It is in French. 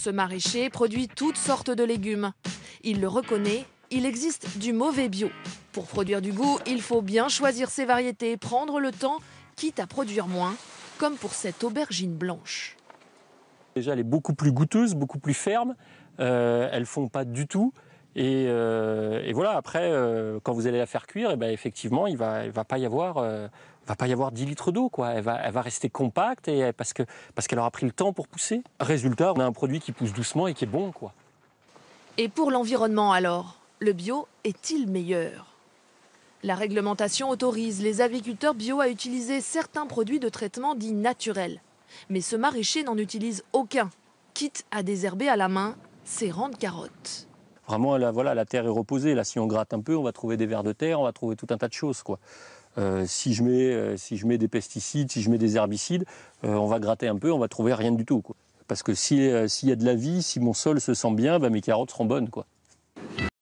Ce maraîcher produit toutes sortes de légumes. Il le reconnaît, il existe du mauvais bio. Pour produire du goût, il faut bien choisir ses variétés, prendre le temps, quitte à produire moins, comme pour cette aubergine blanche. Déjà, elle est beaucoup plus goûteuse, beaucoup plus ferme. Euh, elles ne fond pas du tout. Et, euh, voilà, après, euh, quand vous allez la faire cuire, eh ben, effectivement, il ne va, pas y avoir va pas y avoir 10 litres d'eau, quoi. Elle va, rester compacte et euh, parce que parce qu'elle aura pris le temps pour pousser. Résultat, on a un produit qui pousse doucement et qui est bon, quoi. Et pour l'environnement alors, le bio est-il meilleur La réglementation autorise les agriculteurs bio à utiliser certains produits de traitement dits naturels, mais ce maraîcher n'en utilise aucun, quitte à désherber à la main ses rangs de carottes vraiment, voilà, la terre est reposée. Là, si on gratte un peu, on va trouver des vers de terre, on va trouver tout un tas de choses, quoi. Euh, euh, si, je mets, des pesticides, si je mets des herbicides, euh, on va gratter un peu, on va trouver rien du tout. Parce que s'il y a de la vie, si mon sol se sent bien, bah, mes carottes seront bonnes. Quoi.